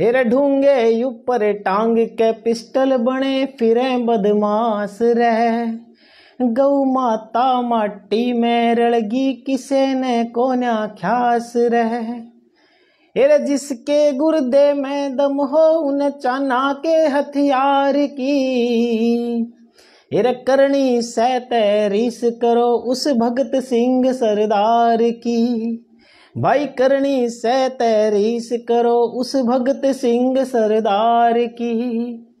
हेर ढूंगे ऊपर टांग के पिस्टल बने फिरे बदमाश रह गौ माता माटी में रड़गी किसे ने कोना ख्यास रह हेरे जिसके गुर्दे में दम हो उन चना के हथियार की हेरे करणी सह तैरिस करो उस भगत सिंह सरदार की भाई करनी से तैरीस करो उस भगत सिंह सरदार की